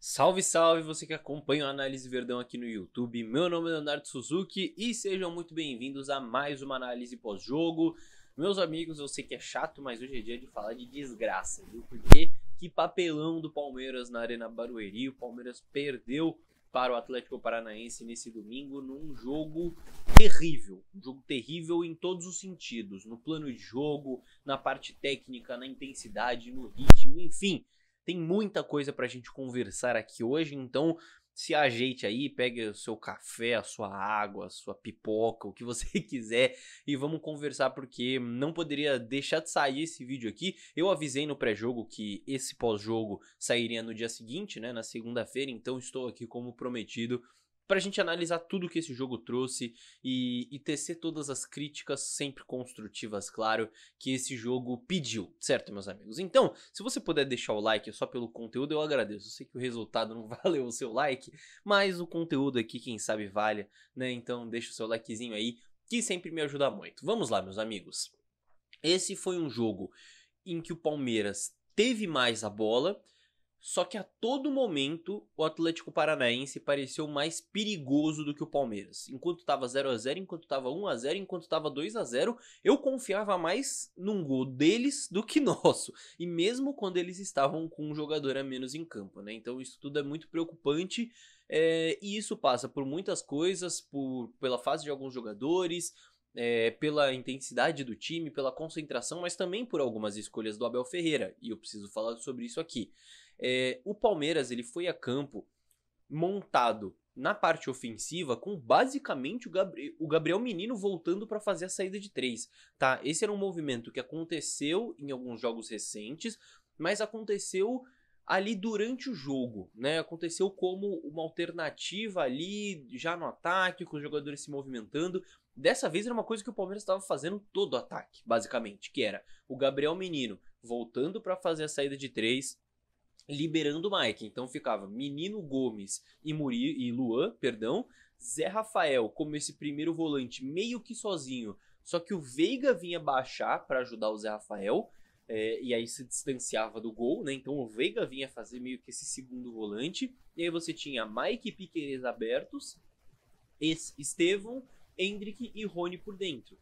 Salve, salve você que acompanha o Análise Verdão aqui no YouTube. Meu nome é Leonardo Suzuki e sejam muito bem-vindos a mais uma análise pós-jogo. Meus amigos, eu sei que é chato, mas hoje é dia de falar de desgraça, viu? Porque que papelão do Palmeiras na Arena Barueri. O Palmeiras perdeu para o Atlético Paranaense nesse domingo num jogo terrível, um jogo terrível em todos os sentidos, no plano de jogo, na parte técnica, na intensidade, no ritmo, enfim, tem muita coisa para a gente conversar aqui hoje, então se ajeite aí, pegue o seu café, a sua água, a sua pipoca, o que você quiser e vamos conversar porque não poderia deixar de sair esse vídeo aqui. Eu avisei no pré-jogo que esse pós-jogo sairia no dia seguinte, né, na segunda-feira, então estou aqui como prometido para a gente analisar tudo que esse jogo trouxe e, e, tecer todas as críticas, sempre construtivas, claro, que esse jogo pediu, certo, meus amigos? Então, se você puder deixar o like só pelo conteúdo, eu agradeço. Eu sei que o resultado não valeu o seu like, mas o conteúdo aqui, quem sabe, vale, né? Então, deixa o seu likezinho aí, que sempre me ajuda muito. Vamos lá, meus amigos. Esse foi um jogo em que o Palmeiras teve mais a bola só que a todo momento o Atlético Paranaense pareceu mais perigoso do que o Palmeiras. Enquanto estava 0 a 0, enquanto estava 1 a 0, enquanto estava 2 a 0, eu confiava mais num gol deles do que nosso. E mesmo quando eles estavam com um jogador a menos em campo, né? Então isso tudo é muito preocupante. É, e isso passa por muitas coisas, por pela fase de alguns jogadores, é, pela intensidade do time, pela concentração, mas também por algumas escolhas do Abel Ferreira. E eu preciso falar sobre isso aqui. É, o Palmeiras ele foi a campo montado na parte ofensiva com basicamente o, Gabri o Gabriel Menino voltando para fazer a saída de três, tá? Esse era um movimento que aconteceu em alguns jogos recentes, mas aconteceu ali durante o jogo, né? Aconteceu como uma alternativa ali, já no ataque, com os jogadores se movimentando. Dessa vez era uma coisa que o Palmeiras estava fazendo todo o ataque, basicamente, que era o Gabriel Menino voltando para fazer a saída de três, liberando o Mike. Então ficava Menino Gomes e, Muri, e Luan, perdão, Zé Rafael como esse primeiro volante meio que sozinho, só que o Veiga vinha baixar para ajudar o Zé Rafael é, e aí se distanciava do gol, né? Então o Veiga vinha fazer meio que esse segundo volante. E aí você tinha Mike e Piqueires abertos, Estevão, Hendrick e Rony por dentro.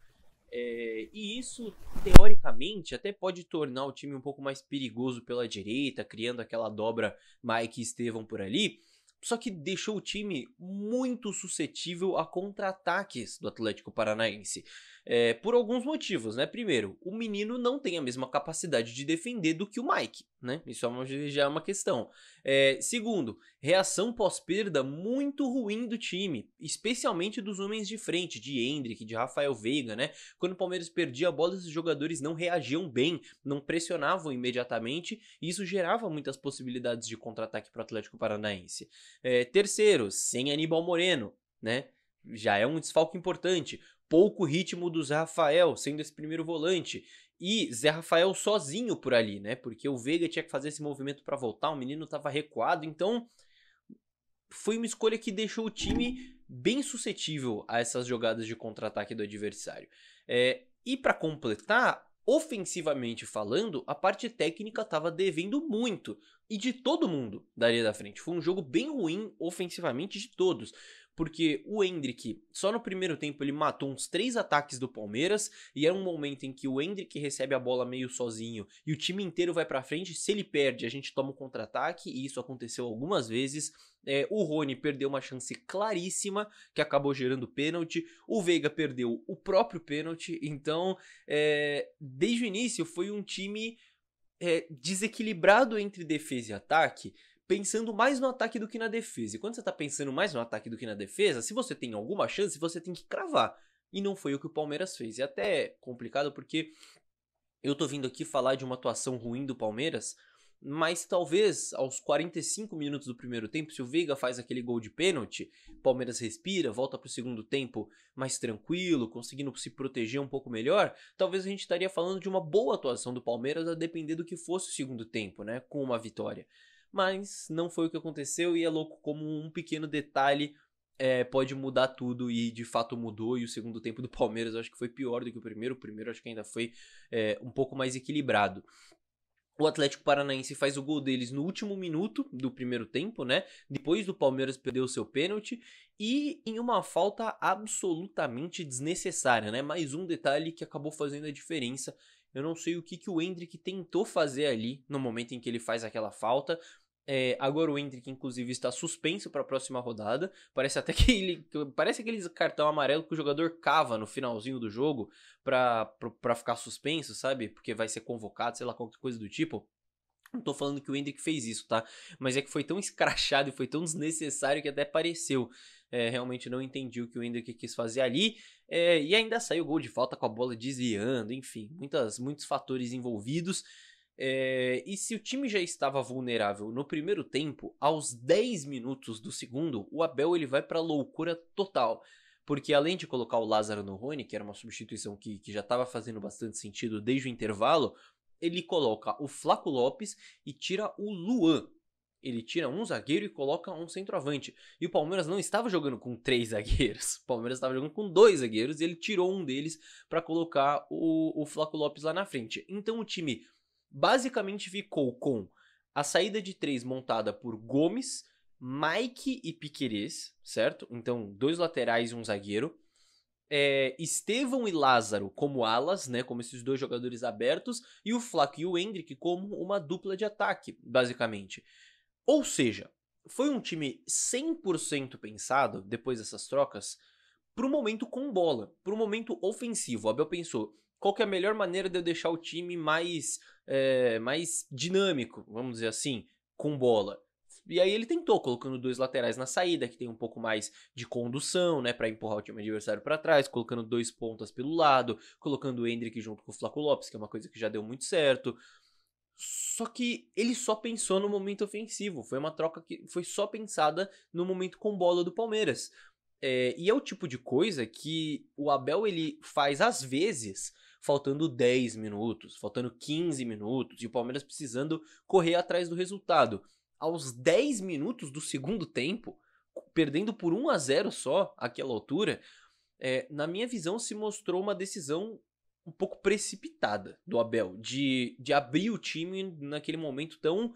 É, e isso, teoricamente, até pode tornar o time um pouco mais perigoso pela direita, criando aquela dobra Mike e Estevão por ali. Só que deixou o time muito suscetível a contra-ataques do Atlético Paranaense. É, por alguns motivos, né? Primeiro, o menino não tem a mesma capacidade de defender do que o Mike, né? Isso é já é uma questão. É, segundo, reação pós-perda muito ruim do time, especialmente dos homens de frente, de Hendrick, de Rafael Veiga, né? Quando o Palmeiras perdia a bola, esses jogadores não reagiam bem, não pressionavam imediatamente, e isso gerava muitas possibilidades de contra-ataque para o Atlético Paranaense. É, terceiro, sem Aníbal Moreno, né? já é um desfalque importante. Pouco ritmo do Zé Rafael sendo esse primeiro volante. E Zé Rafael sozinho por ali, né? Porque o Veiga tinha que fazer esse movimento para voltar, o menino estava recuado, então foi uma escolha que deixou o time bem suscetível a essas jogadas de contra-ataque do adversário. É, e para completar, ofensivamente falando, a parte técnica estava devendo muito e de todo mundo da linha da frente. Foi um jogo bem ruim ofensivamente de todos porque o Hendrick, só no primeiro tempo, ele matou uns três ataques do Palmeiras, e era um momento em que o Hendrick recebe a bola meio sozinho e o time inteiro vai para frente. Se ele perde, a gente toma um contra-ataque, e isso aconteceu algumas vezes. É, o Rony perdeu uma chance claríssima que acabou gerando pênalti. O Veiga perdeu o próprio pênalti. Então, é, desde o início, foi um time é, desequilibrado entre defesa e ataque pensando mais no ataque do que na defesa. E quando você está pensando mais no ataque do que na defesa, se você tem alguma chance, você tem que cravar. E não foi o que o Palmeiras fez. E até é complicado porque eu tô vindo aqui falar de uma atuação ruim do Palmeiras, mas talvez aos 45 minutos do primeiro tempo, se o Veiga faz aquele gol de pênalti, Palmeiras respira, volta para o segundo tempo mais tranquilo, conseguindo se proteger um pouco melhor, talvez a gente estaria falando de uma boa atuação do Palmeiras a depender do que fosse o segundo tempo, né, com uma vitória mas não foi o que aconteceu e é louco como um pequeno detalhe é, pode mudar tudo e de fato mudou. E o segundo tempo do Palmeiras acho que foi pior do que o primeiro. O primeiro acho que ainda foi é, um pouco mais equilibrado. O Atlético Paranaense faz o gol deles no último minuto do primeiro tempo, né? Depois do Palmeiras perder o seu pênalti e em uma falta absolutamente desnecessária, né? Mais um detalhe que acabou fazendo a diferença eu não sei o que, que o Hendrick tentou fazer ali no momento em que ele faz aquela falta. É, agora o Hendrick, inclusive, está suspenso para a próxima rodada. Parece até que ele. Parece aquele cartão amarelo que o jogador cava no finalzinho do jogo para ficar suspenso, sabe? Porque vai ser convocado, sei lá, qualquer coisa do tipo. Não tô falando que o Hendrick fez isso, tá? Mas é que foi tão escrachado e foi tão desnecessário que até pareceu. É, realmente não entendi o que o Hendrick quis fazer ali. É, e ainda saiu gol de falta com a bola desviando, enfim, muitas, muitos fatores envolvidos. É, e se o time já estava vulnerável no primeiro tempo, aos 10 minutos do segundo, o Abel ele vai para loucura total. Porque além de colocar o Lázaro no Rony, que era uma substituição que, que já estava fazendo bastante sentido desde o intervalo, ele coloca o Flaco Lopes e tira o Luan ele tira um zagueiro e coloca um centroavante. E o Palmeiras não estava jogando com três zagueiros. O Palmeiras estava jogando com dois zagueiros e ele tirou um deles para colocar o, o Flaco Lopes lá na frente. Então o time basicamente ficou com a saída de três montada por Gomes, Mike e Piquerez, certo? Então, dois laterais e um zagueiro. É, Estevão e Lázaro como alas, né, como esses dois jogadores abertos, e o Flaco e o Hendrick como uma dupla de ataque, basicamente. Ou seja, foi um time 100% pensado, depois dessas trocas, para o momento com bola, para o momento ofensivo. O Abel pensou, qual que é a melhor maneira de eu deixar o time mais, é, mais dinâmico, vamos dizer assim, com bola? E aí ele tentou, colocando dois laterais na saída, que tem um pouco mais de condução, né, para empurrar o time adversário para trás, colocando dois pontas pelo lado, colocando o Hendrick junto com o Flaco Lopes, que é uma coisa que já deu muito certo. Só que ele só pensou no momento ofensivo. Foi uma troca que foi só pensada no momento com bola do Palmeiras. É, e é o tipo de coisa que o Abel ele faz às vezes, faltando 10 minutos, faltando 15 minutos, e o Palmeiras precisando correr atrás do resultado. Aos 10 minutos do segundo tempo, perdendo por 1 a 0 só, àquela altura, é, na minha visão se mostrou uma decisão um pouco precipitada do Abel, de, de abrir o time naquele momento tão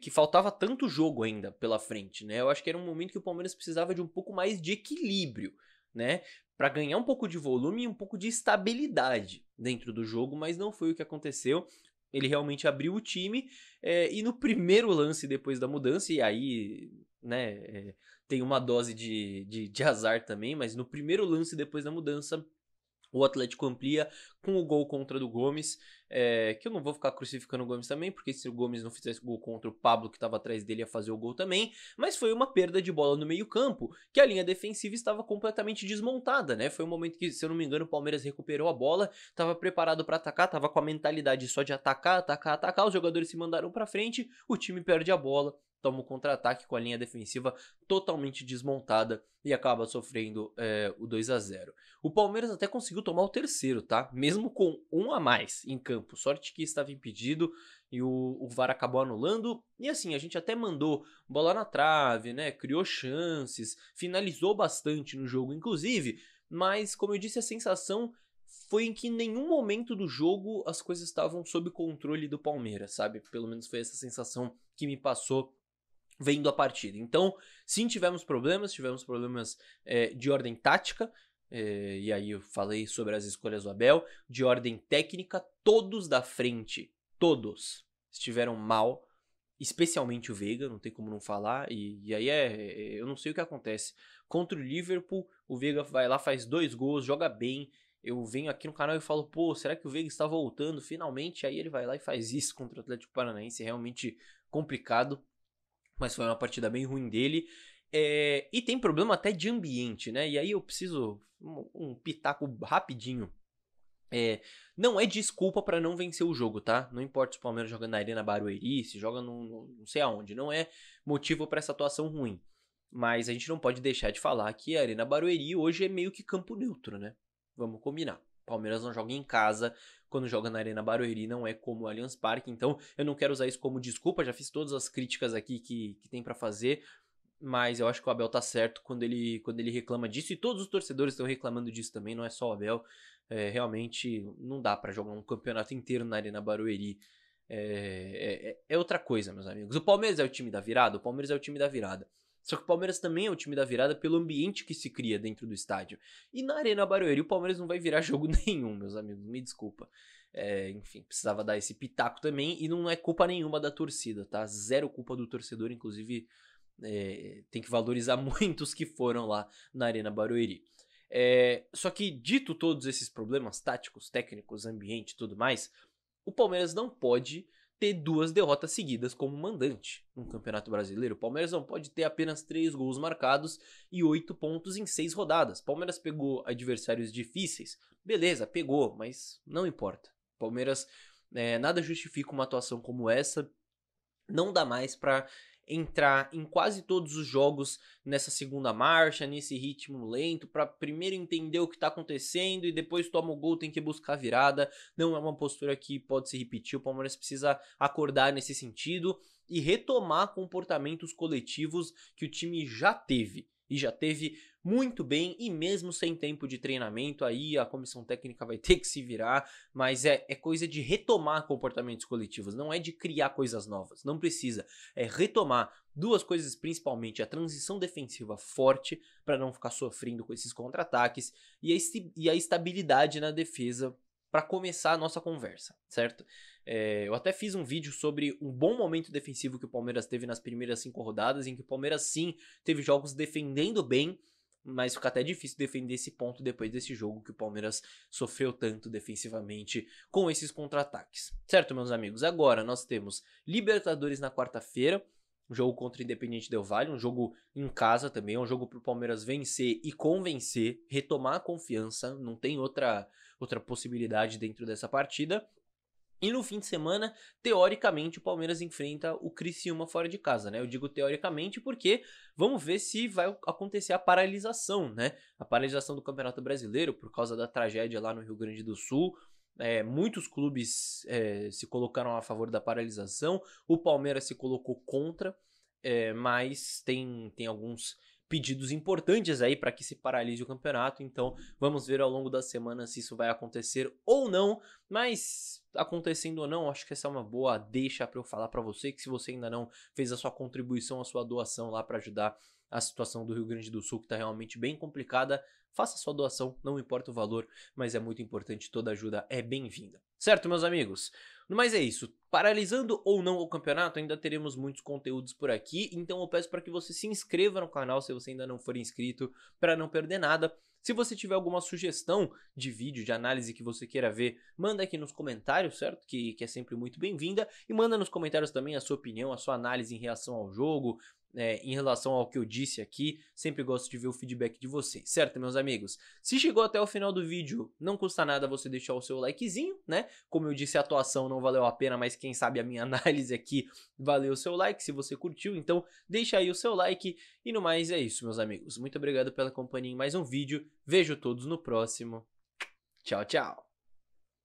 que faltava tanto jogo ainda pela frente, né? Eu acho que era um momento que o Palmeiras precisava de um pouco mais de equilíbrio, né? Para ganhar um pouco de volume e um pouco de estabilidade dentro do jogo, mas não foi o que aconteceu. Ele realmente abriu o time é, e no primeiro lance depois da mudança, e aí, né, é, tem uma dose de, de, de azar também, mas no primeiro lance depois da mudança, o Atlético amplia com o gol contra do Gomes, é, que eu não vou ficar crucificando o Gomes também, porque se o Gomes não fizesse gol contra o Pablo, que estava atrás dele, ia fazer o gol também. Mas foi uma perda de bola no meio-campo, que a linha defensiva estava completamente desmontada, né? Foi um momento que, se eu não me engano, o Palmeiras recuperou a bola, estava preparado para atacar, estava com a mentalidade só de atacar, atacar, atacar. Os jogadores se mandaram para frente, o time perde a bola, toma um contra-ataque com a linha defensiva totalmente desmontada e acaba sofrendo é, o 2 a 0 O Palmeiras até conseguiu tomar o terceiro, tá? Mesmo com um a mais em campo. Sorte que estava impedido e o, o VAR acabou anulando. E assim, a gente até mandou bola na trave, né? Criou chances, finalizou bastante no jogo, inclusive. Mas, como eu disse, a sensação foi em que em nenhum momento do jogo as coisas estavam sob controle do Palmeiras, sabe? Pelo menos foi essa sensação que me passou vendo a partida. Então, sim, tivemos problemas, tivemos problemas é, de ordem tática, é, e aí eu falei sobre as escolhas do Abel, de ordem técnica, todos da frente, todos estiveram mal, especialmente o Veiga, não tem como não falar, e, e aí é, é, é, eu não sei o que acontece. Contra o Liverpool, o Veiga vai lá, faz dois gols, joga bem, eu venho aqui no canal e falo, pô, será que o Veiga está voltando finalmente? Aí ele vai lá e faz isso contra o Atlético Paranaense, é realmente complicado. Mas foi uma partida bem ruim dele. É, e tem problema até de ambiente, né? E aí eu preciso um, um pitaco rapidinho. É, não é desculpa para não vencer o jogo, tá? Não importa se o Palmeiras joga na Arena Barueri, se joga no, não sei aonde. Não é motivo para essa atuação ruim. Mas a gente não pode deixar de falar que a Arena Barueri hoje é meio que campo neutro, né? Vamos combinar. Palmeiras não joga em casa, quando joga na Arena Barueri não é como o Allianz Parque, então eu não quero usar isso como desculpa, já fiz todas as críticas aqui que, que tem para fazer, mas eu acho que o Abel tá certo quando ele, quando ele reclama disso e todos os torcedores estão reclamando disso também, não é só o Abel. É, realmente não dá para jogar um campeonato inteiro na Arena Barueri. É, é, é, é, outra coisa, meus amigos. O Palmeiras é o time da virada? O Palmeiras é o time da virada. Só que o Palmeiras também é o time da virada pelo ambiente que se cria dentro do estádio. E na Arena Barueri o Palmeiras não vai virar jogo nenhum, meus amigos, me desculpa. É, enfim, precisava dar esse pitaco também e não é culpa nenhuma da torcida, tá? Zero culpa do torcedor, inclusive é, tem que valorizar muitos que foram lá na Arena Barueri. É, só que dito todos esses problemas táticos, técnicos, ambiente e tudo mais, o Palmeiras não pode ter duas derrotas seguidas como mandante no Campeonato Brasileiro. O Palmeiras não pode ter apenas três gols marcados e oito pontos em seis rodadas. Palmeiras pegou adversários difíceis, beleza, pegou, mas não importa. Palmeiras é, nada justifica uma atuação como essa. Não dá mais para entrar em quase todos os jogos nessa segunda marcha, nesse ritmo lento, para primeiro entender o que está acontecendo e depois toma o gol, tem que buscar a virada. Não é uma postura que pode se repetir. O Palmeiras precisa acordar nesse sentido e retomar comportamentos coletivos que o time já teve. E já teve muito bem e mesmo sem tempo de treinamento, aí a comissão técnica vai ter que se virar, mas é, é coisa de retomar comportamentos coletivos, não é de criar coisas novas, não precisa, é retomar duas coisas principalmente, a transição defensiva forte para não ficar sofrendo com esses contra-ataques e, e a estabilidade na defesa para começar a nossa conversa, certo? É, eu até fiz um vídeo sobre um bom momento defensivo que o Palmeiras teve nas primeiras cinco rodadas, em que o Palmeiras sim teve jogos defendendo bem mas fica até difícil defender esse ponto depois desse jogo que o Palmeiras sofreu tanto defensivamente com esses contra-ataques. Certo, meus amigos? Agora nós temos Libertadores na quarta-feira, um jogo contra o Independente Del Valle, um jogo em casa também, é um jogo para o Palmeiras vencer e convencer, retomar a confiança, não tem outra outra possibilidade dentro dessa partida. E no fim de semana, teoricamente, o Palmeiras enfrenta o Criciúma fora de casa, né? Eu digo teoricamente porque vamos ver se vai acontecer a paralisação, né? A paralisação do Campeonato Brasileiro por causa da tragédia lá no Rio Grande do Sul. É, muitos clubes é, se colocaram a favor da paralisação, o Palmeiras se colocou contra, é, mas tem, tem alguns pedidos importantes aí para que se paralise o campeonato. Então, vamos ver ao longo da semana se isso vai acontecer ou não. Mas acontecendo ou não, acho que essa é uma boa deixa para eu falar para você que se você ainda não fez a sua contribuição, a sua doação lá para ajudar a situação do Rio Grande do Sul que está realmente bem complicada, faça sua doação, não importa o valor, mas é muito importante, toda ajuda é bem-vinda. Certo, meus amigos? Mas é isso. Paralisando ou não o campeonato, ainda teremos muitos conteúdos por aqui, então eu peço para que você se inscreva no canal se você ainda não for inscrito, para não perder nada. Se você tiver alguma sugestão de vídeo, de análise que você queira ver, manda aqui nos comentários, certo? Que, que é sempre muito bem-vinda. E manda nos comentários também a sua opinião, a sua análise em relação ao jogo, é, em relação ao que eu disse aqui. Sempre gosto de ver o feedback de vocês, certo, meus amigos? Se chegou até o final do vídeo, não custa nada você deixar o seu likezinho, né? Como eu disse, a atuação não valeu a pena, mas quem sabe a minha análise aqui valeu o seu like. Se você curtiu, então deixa aí o seu like. E no mais é isso, meus amigos. Muito obrigado pela companhia em mais um vídeo. Vejo todos no próximo. Tchau, tchau.